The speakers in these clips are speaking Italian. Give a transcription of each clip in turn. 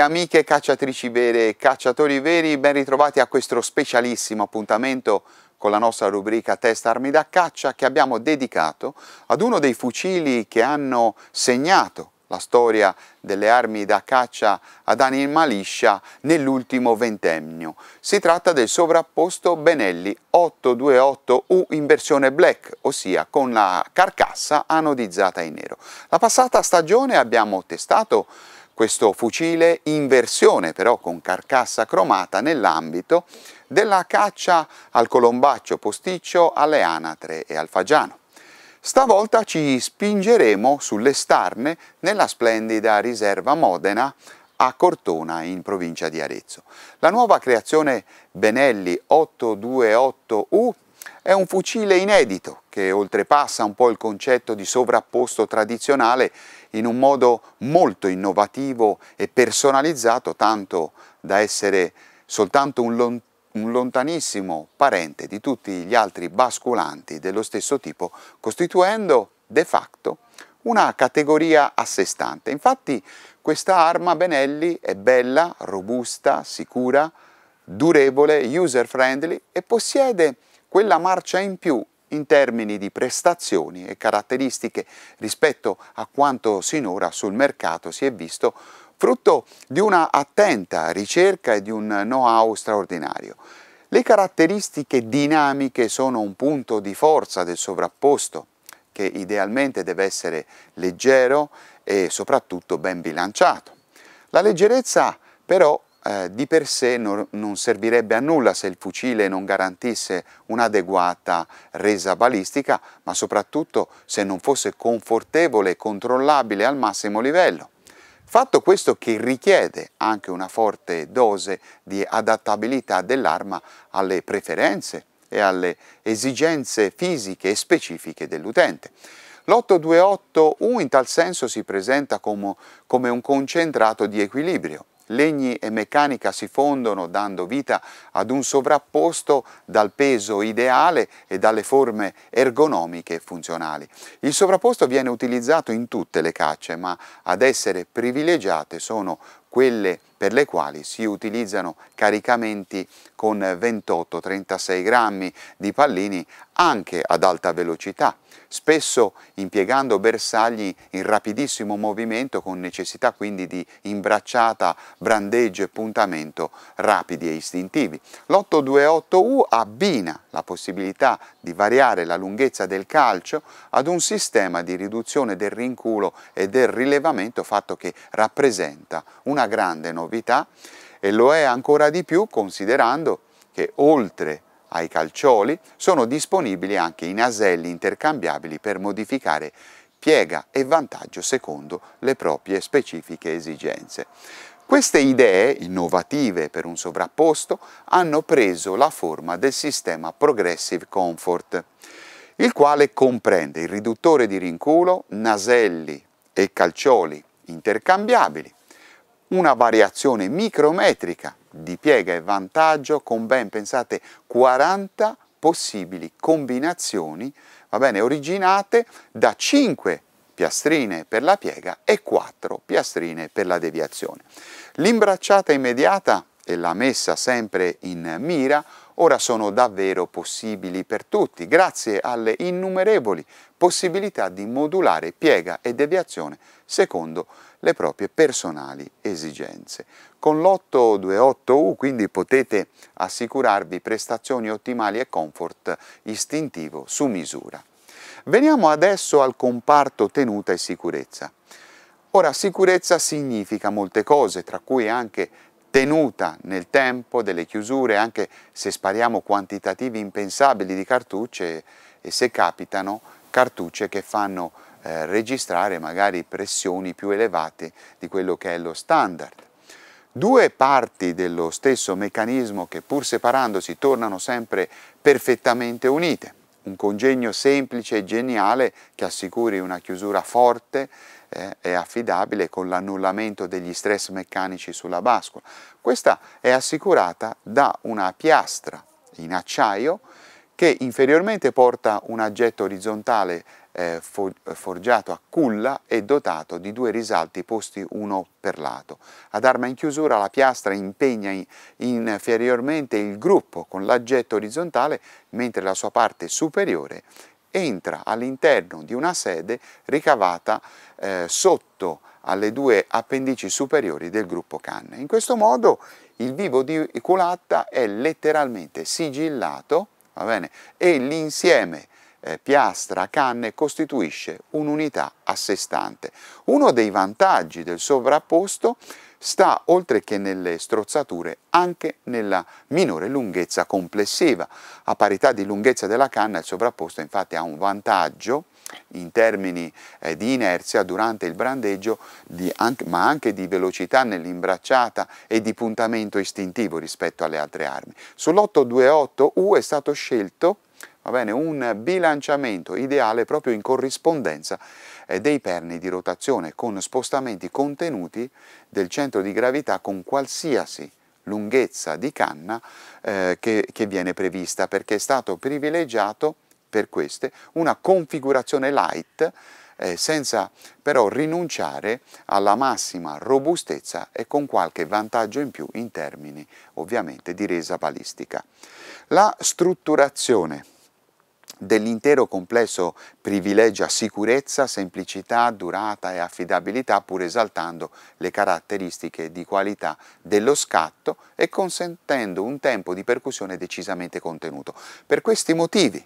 amiche cacciatrici vere e cacciatori veri, ben ritrovati a questo specialissimo appuntamento con la nostra rubrica Test Armi da Caccia che abbiamo dedicato ad uno dei fucili che hanno segnato la storia delle armi da caccia ad animaliscia nell'ultimo ventennio. Si tratta del sovrapposto Benelli 828U in versione black, ossia con la carcassa anodizzata in nero. La passata stagione abbiamo testato questo fucile in versione però con carcassa cromata nell'ambito della caccia al colombaccio posticcio, alle anatre e al fagiano. Stavolta ci spingeremo sulle starne nella splendida riserva Modena a Cortona in provincia di Arezzo. La nuova creazione Benelli 828U è un fucile inedito che oltrepassa un po' il concetto di sovrapposto tradizionale in un modo molto innovativo e personalizzato, tanto da essere soltanto un, lon un lontanissimo parente di tutti gli altri basculanti dello stesso tipo, costituendo de facto una categoria a sé stante. Infatti questa arma Benelli è bella, robusta, sicura, durevole, user friendly e possiede quella marcia in più in termini di prestazioni e caratteristiche rispetto a quanto sinora sul mercato si è visto, frutto di una attenta ricerca e di un know-how straordinario. Le caratteristiche dinamiche sono un punto di forza del sovrapposto, che idealmente deve essere leggero e soprattutto ben bilanciato. La leggerezza però eh, di per sé non, non servirebbe a nulla se il fucile non garantisse un'adeguata resa balistica, ma soprattutto se non fosse confortevole e controllabile al massimo livello. Fatto questo che richiede anche una forte dose di adattabilità dell'arma alle preferenze e alle esigenze fisiche e specifiche dell'utente. L'828U in tal senso si presenta come, come un concentrato di equilibrio, legni e meccanica si fondono dando vita ad un sovrapposto dal peso ideale e dalle forme ergonomiche funzionali. Il sovrapposto viene utilizzato in tutte le cacce, ma ad essere privilegiate sono quelle per le quali si utilizzano caricamenti con 28-36 grammi di pallini anche ad alta velocità, spesso impiegando bersagli in rapidissimo movimento con necessità quindi di imbracciata, brandeggio e puntamento rapidi e istintivi. L'828U abbina la possibilità di variare la lunghezza del calcio ad un sistema di riduzione del rinculo e del rilevamento fatto che rappresenta una una grande novità e lo è ancora di più considerando che oltre ai calcioli sono disponibili anche i naselli intercambiabili per modificare piega e vantaggio secondo le proprie specifiche esigenze. Queste idee, innovative per un sovrapposto, hanno preso la forma del sistema Progressive Comfort, il quale comprende il riduttore di rinculo, naselli e calcioli intercambiabili, una variazione micrometrica di piega e vantaggio con ben, pensate, 40 possibili combinazioni, va bene, originate da 5 piastrine per la piega e 4 piastrine per la deviazione. L'imbracciata immediata e la messa sempre in mira ora sono davvero possibili per tutti, grazie alle innumerevoli possibilità di modulare piega e deviazione secondo le proprie personali esigenze. Con l'828U quindi potete assicurarvi prestazioni ottimali e comfort istintivo su misura. Veniamo adesso al comparto tenuta e sicurezza. Ora, sicurezza significa molte cose, tra cui anche tenuta nel tempo delle chiusure, anche se spariamo quantitativi impensabili di cartucce e se capitano cartucce che fanno eh, registrare magari pressioni più elevate di quello che è lo standard. Due parti dello stesso meccanismo che pur separandosi tornano sempre perfettamente unite. Un congegno semplice e geniale che assicuri una chiusura forte eh, e affidabile con l'annullamento degli stress meccanici sulla bascola. Questa è assicurata da una piastra in acciaio che inferiormente porta un aggetto orizzontale eh, forgiato a culla e dotato di due risalti posti uno per lato. Ad arma in chiusura la piastra impegna in, inferiormente il gruppo con l'aggetto orizzontale mentre la sua parte superiore entra all'interno di una sede ricavata eh, sotto alle due appendici superiori del gruppo canne. In questo modo il vivo di culatta è letteralmente sigillato va bene, e l'insieme eh, piastra, canne, costituisce un'unità a sé stante. Uno dei vantaggi del sovrapposto sta, oltre che nelle strozzature, anche nella minore lunghezza complessiva. A parità di lunghezza della canna il sovrapposto infatti ha un vantaggio in termini eh, di inerzia durante il brandeggio, di, anche, ma anche di velocità nell'imbracciata e di puntamento istintivo rispetto alle altre armi. Sull'828U è stato scelto va bene? un bilanciamento ideale proprio in corrispondenza eh, dei perni di rotazione con spostamenti contenuti del centro di gravità con qualsiasi lunghezza di canna eh, che, che viene prevista perché è stato privilegiato per queste una configurazione light eh, senza però rinunciare alla massima robustezza e con qualche vantaggio in più in termini ovviamente di resa balistica. La strutturazione dell'intero complesso privilegia sicurezza, semplicità, durata e affidabilità pur esaltando le caratteristiche di qualità dello scatto e consentendo un tempo di percussione decisamente contenuto. Per questi motivi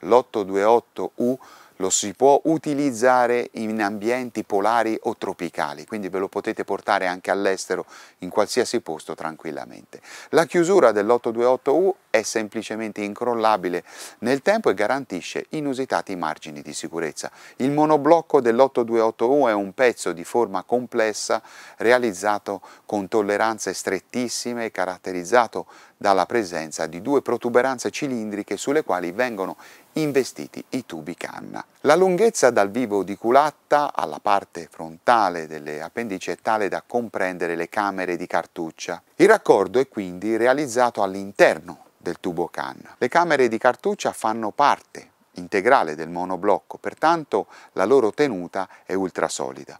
l'828U lo si può utilizzare in ambienti polari o tropicali, quindi ve lo potete portare anche all'estero in qualsiasi posto tranquillamente. La chiusura dell'828U è semplicemente incrollabile nel tempo e garantisce inusitati margini di sicurezza. Il monoblocco dell'828U è un pezzo di forma complessa realizzato con tolleranze strettissime e caratterizzato dalla presenza di due protuberanze cilindriche sulle quali vengono investiti i tubi canna. La lunghezza dal vivo di culatta alla parte frontale delle appendici è tale da comprendere le camere di cartuccia. Il raccordo è quindi realizzato all'interno del tubo CAN. Le camere di cartuccia fanno parte integrale del monoblocco, pertanto la loro tenuta è ultrasolida.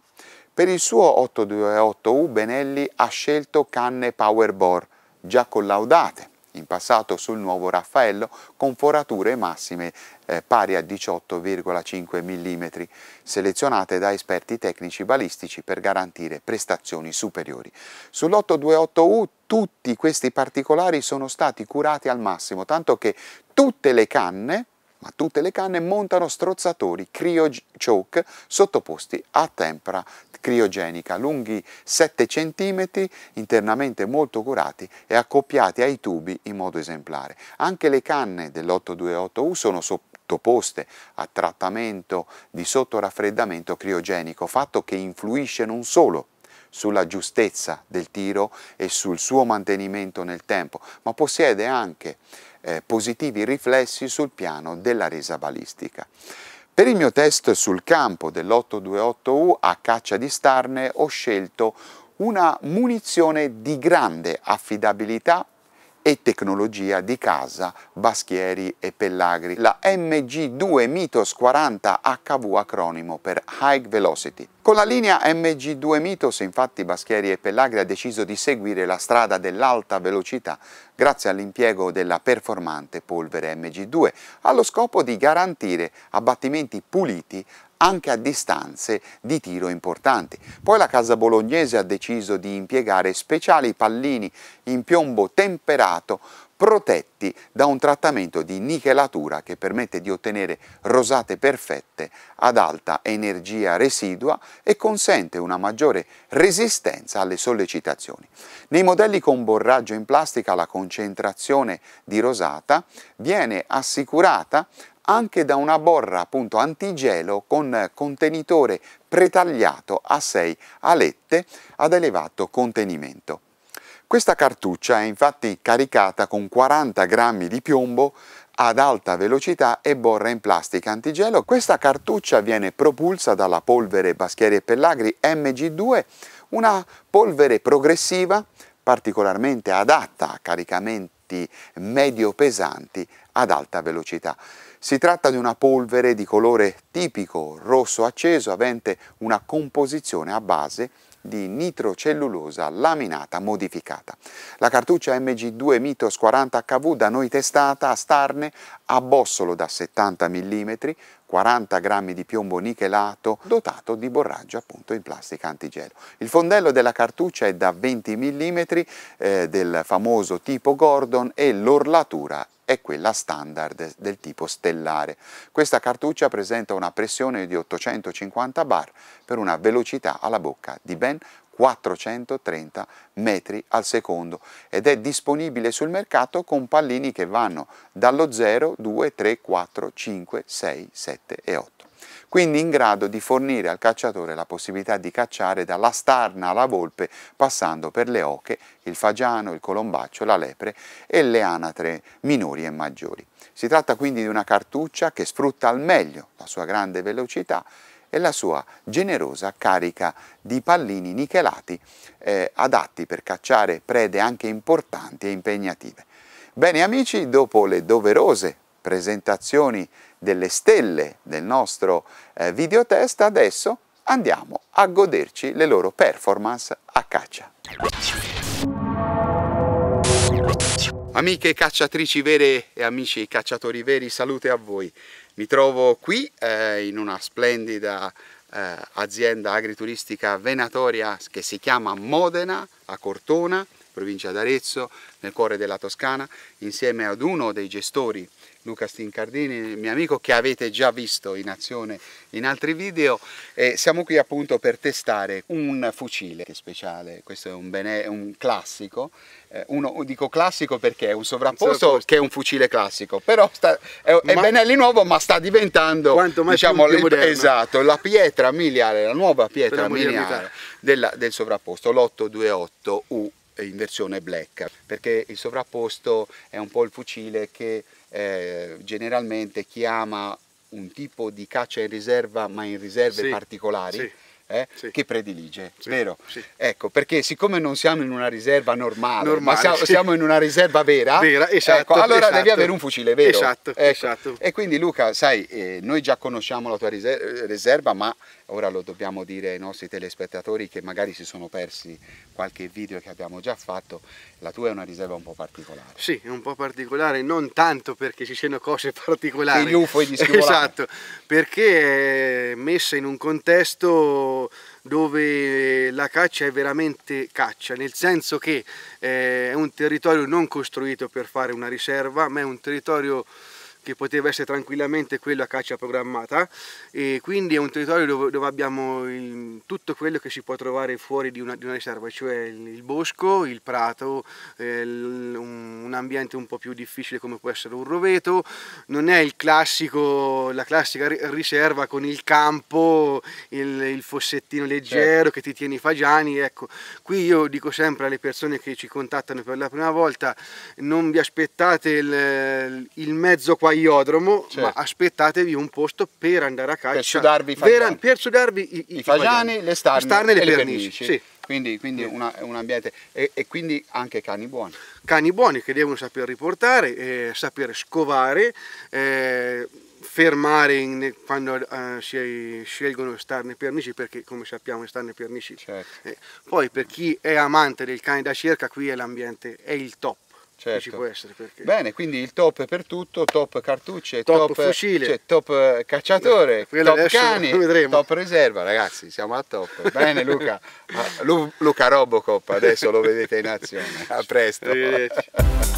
Per il suo 828U Benelli ha scelto canne Powerbore, già collaudate in passato sul nuovo Raffaello con forature massime eh, pari a 18,5 mm, selezionate da esperti tecnici balistici per garantire prestazioni superiori. Sull'828U tutti questi particolari sono stati curati al massimo, tanto che tutte le canne, ma tutte le canne montano strozzatori cryo choke sottoposti a tempra criogenica, lunghi 7 cm, internamente molto curati e accoppiati ai tubi in modo esemplare. Anche le canne dell'828U sono sottoposte a trattamento di sottoraffreddamento criogenico, fatto che influisce non solo sulla giustezza del tiro e sul suo mantenimento nel tempo, ma possiede anche eh, positivi riflessi sul piano della resa balistica. Per il mio test sul campo dell'828U a caccia di starne ho scelto una munizione di grande affidabilità e tecnologia di casa Baschieri e Pellagri, la MG2 Mitos 40 HV acronimo per High Velocity. Con la linea MG2 Mitos infatti Baschieri e Pellagri ha deciso di seguire la strada dell'alta velocità grazie all'impiego della performante polvere MG2 allo scopo di garantire abbattimenti puliti anche a distanze di tiro importanti. Poi la casa bolognese ha deciso di impiegare speciali pallini in piombo temperato protetti da un trattamento di nichelatura che permette di ottenere rosate perfette ad alta energia residua e consente una maggiore resistenza alle sollecitazioni. Nei modelli con borraggio in plastica la concentrazione di rosata viene assicurata anche da una borra appunto antigelo con contenitore pretagliato a 6 alette ad elevato contenimento. Questa cartuccia è infatti caricata con 40 grammi di piombo ad alta velocità e borra in plastica antigelo. Questa cartuccia viene propulsa dalla polvere Baschieri e Pellagri MG2, una polvere progressiva particolarmente adatta a caricamento oggetti medio pesanti ad alta velocità. Si tratta di una polvere di colore tipico rosso acceso avente una composizione a base di nitrocellulosa laminata modificata. La cartuccia MG2 Mitos 40HV da noi testata a Starne a bossolo da 70 mm 40 grammi di piombo nichelato dotato di borraggio appunto in plastica antigelo. Il fondello della cartuccia è da 20 mm eh, del famoso tipo Gordon e l'orlatura è quella standard del tipo stellare. Questa cartuccia presenta una pressione di 850 bar per una velocità alla bocca di ben 430 metri al secondo ed è disponibile sul mercato con pallini che vanno dallo 0, 2, 3, 4, 5, 6, 7 e 8 quindi in grado di fornire al cacciatore la possibilità di cacciare dalla starna alla volpe passando per le oche, il fagiano, il colombaccio, la lepre e le anatre minori e maggiori. Si tratta quindi di una cartuccia che sfrutta al meglio la sua grande velocità e la sua generosa carica di pallini nichelati eh, adatti per cacciare prede anche importanti e impegnative. Bene amici, dopo le doverose presentazioni delle stelle del nostro eh, videotest, adesso andiamo a goderci le loro performance a caccia. Amiche cacciatrici vere e amici cacciatori veri, salute a voi. Mi trovo qui eh, in una splendida eh, azienda agrituristica venatoria che si chiama Modena a Cortona, provincia d'Arezzo, nel cuore della Toscana, insieme ad uno dei gestori Luca Stincardini, mio amico che avete già visto in azione in altri video e siamo qui appunto per testare un fucile che è speciale, questo è un, bene, un classico, eh, uno, dico classico perché è un sovrapposto che è un fucile classico, però sta, è, ma... Benelli nuovo ma sta diventando diciamo, più esatto, la pietra miliare, la nuova pietra miliare della, del sovrapposto, l'828U in versione black perché il sovrapposto è un po' il fucile che eh, generalmente chi ama un tipo di caccia in riserva ma in riserve sì, particolari sì. Eh, sì. che predilige, sì, vero? Sì. Ecco, perché siccome non siamo in una riserva normale, normale ma siamo, in una riserva vera, vera ecco, esatto, ecco, allora esatto. devi avere un fucile vero. Esatto, ecco. esatto. E quindi Luca, sai, eh, noi già conosciamo la tua riserva, ma ora lo dobbiamo dire ai nostri telespettatori che magari si sono persi qualche video che abbiamo già fatto, la tua è una riserva un po' particolare. Sì, è un po' particolare, non tanto perché ci siano cose particolari. Degli UFO e di scivolare. Esatto, perché è messa in un contesto dove la caccia è veramente caccia, nel senso che eh, è un territorio non costruito per fare una riserva, ma è un territorio che poteva essere tranquillamente quello a caccia programmata e quindi è un territorio dove, dove abbiamo il, tutto quello che si può trovare fuori di una, di una riserva, cioè il, il, bosco, il prato, eh, un, un, ambiente un po' più difficile come può essere un roveto, non è il classico, la classica riserva con il campo, il, il fossettino leggero certo. che ti tiene i fagiani, ecco, qui io dico sempre alle persone che ci contattano per la prima volta, non vi aspettate il, il mezzo qua all'iodromo, certo. ma aspettatevi un posto per andare a caccia. Per sudarvi i fagiani. Per sudarvi i, i, I fagiani, le starne, le e le, le pernici. Sì. Quindi, quindi sì. una, un ambiente... E, e, quindi anche cani buoni. Cani buoni che devono saper riportare, eh, saper scovare, eh, fermare in, quando eh, si scelgono starne pernici perché come sappiamo starne pernici certo. Eh, poi per chi è amante del cane da cerca qui è l'ambiente è il top certo. ci può essere. Perché... Bene, quindi il top per tutto, top cartucce, top, top fucile, cioè, top eh, cacciatore, no, top cani, top riserva, ragazzi siamo a top. Bene Luca, ah, Lu Luca Robocop adesso lo vedete in azione, a presto.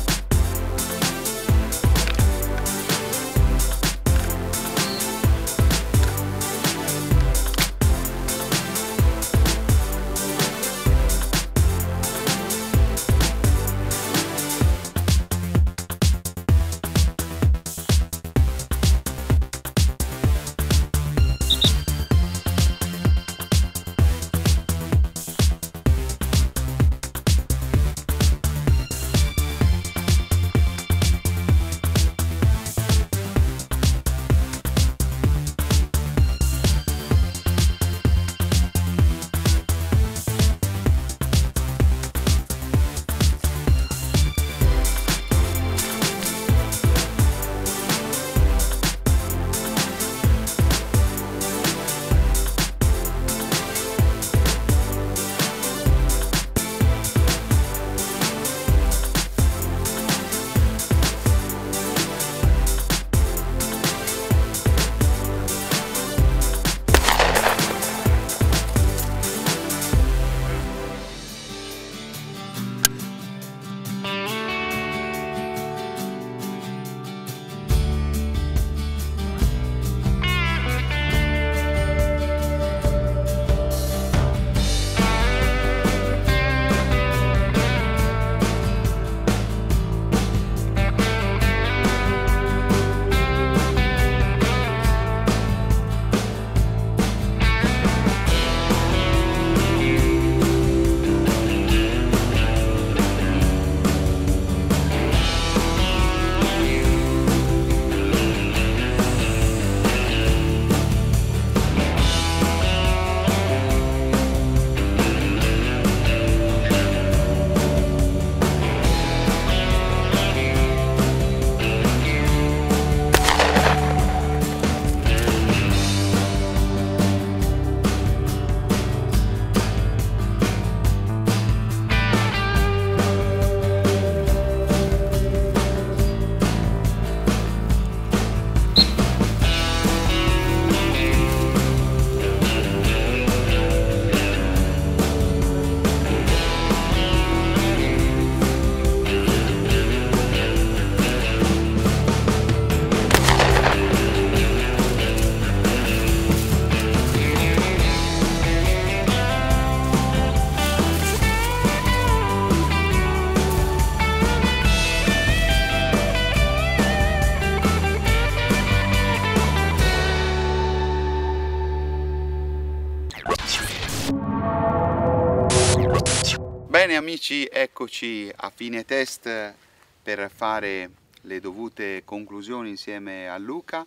amici, eccoci a fine test per fare le dovute conclusioni insieme a Luca.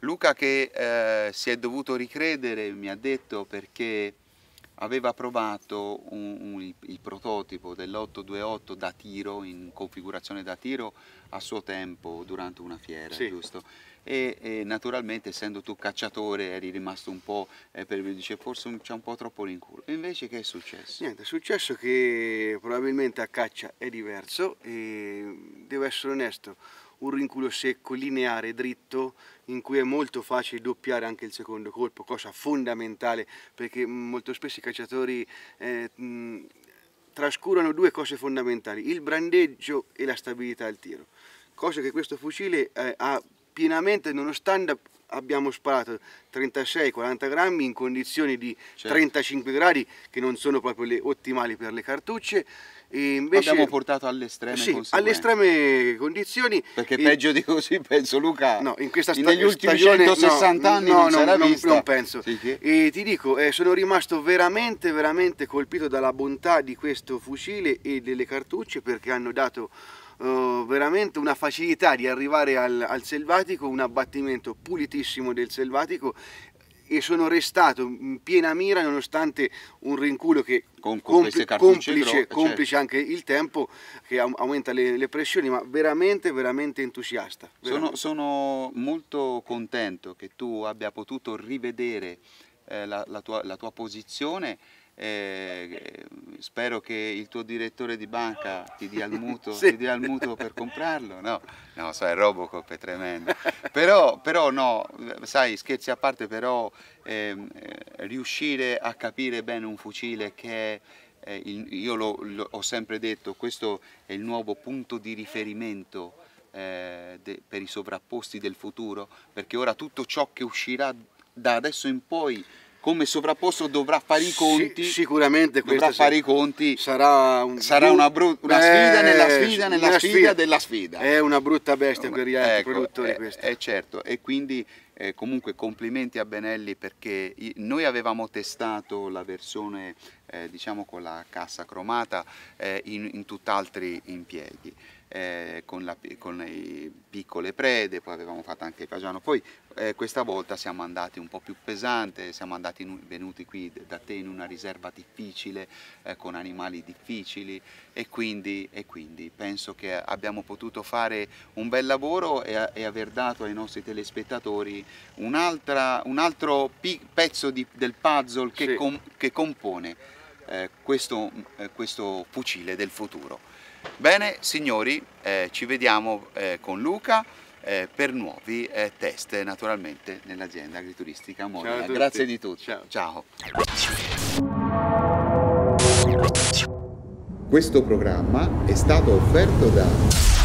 Luca che eh, si è dovuto ricredere, mi ha detto, perché aveva provato un, un, il prototipo dell'828 da tiro, in configurazione da tiro, a suo tempo durante una fiera, sì. giusto? E, e, naturalmente essendo tu cacciatore eri rimasto un po' eh, per dice forse c'è un po' troppo l'inculo. E invece che è successo? Niente, è successo che probabilmente a caccia è diverso e devo essere onesto, un rinculo secco, lineare, dritto, in cui è molto facile doppiare anche il secondo colpo, cosa fondamentale perché molto spesso i calciatori eh, trascurano due cose fondamentali, il brandeggio e la stabilità al tiro, cosa che questo fucile eh, ha pienamente, nonostante abbiamo sparato 36-40 grammi in condizioni di certo. 35 gradi che non sono proprio le ottimali per le cartucce e invece, abbiamo portato alle estreme sì, alle estreme condizioni perché e... peggio di così penso Luca no, in questa sta- negli ultimi stagione, 160 no, anni no, non, non, non, non penso sì, sì. e ti dico eh, sono rimasto veramente veramente colpito dalla bontà di questo fucile e delle cartucce perché hanno dato eh, veramente una facilità di arrivare al, al selvatico, un abbattimento pulitissimo del selvatico e sono restato in piena mira nonostante un rinculo che Con complice, certo. complice, complice certo. anche il tempo che aumenta le, le pressioni ma veramente veramente entusiasta veramente. Sono, sono, molto contento che tu abbia potuto rivedere eh, la, la, tua, la tua posizione eh, eh, spero che il tuo direttore di banca ti dia il mutuo, sì. dia il mutuo per comprarlo, no, no sai, Robocop è tremendo, però, però no, sai, scherzi a parte, però ehm, eh, riuscire a capire bene un fucile che eh, il, io lo, lo, ho sempre detto, questo è il nuovo punto di riferimento eh, de, per i sovrapposti del futuro, perché ora tutto ciò che uscirà da adesso in poi come sovrapposto dovrà fare i conti. Sì, sicuramente dovrà fare sì. i conti. Sarà, un, sarà una, brutta una eh, sfida nella sfida nella sfida, sfida, della sfida. È una brutta bestia per gli altri ecco, produttori eh, questa. È eh, certo, e quindi eh, comunque complimenti a Benelli perché noi avevamo testato la versione eh, diciamo con la cassa cromata in, in tutt'altri impieghi eh, con, la, con, le piccole prede, poi avevamo fatto anche il Pagiano, poi eh, questa volta siamo andati un po' più pesante, siamo andati in, venuti qui da te in una riserva difficile, eh, con animali difficili e quindi, e quindi, penso che abbiamo potuto fare un bel lavoro e, e aver dato ai nostri telespettatori un altro pezzo di, del puzzle che, sì. com, che compone eh, questo, eh, questo, fucile del futuro. Bene signori, eh, ci vediamo eh, con Luca eh, per nuovi test naturalmente nell'azienda agrituristica Modena. Grazie di tutto. Ciao. Ciao. Questo programma è stato offerto da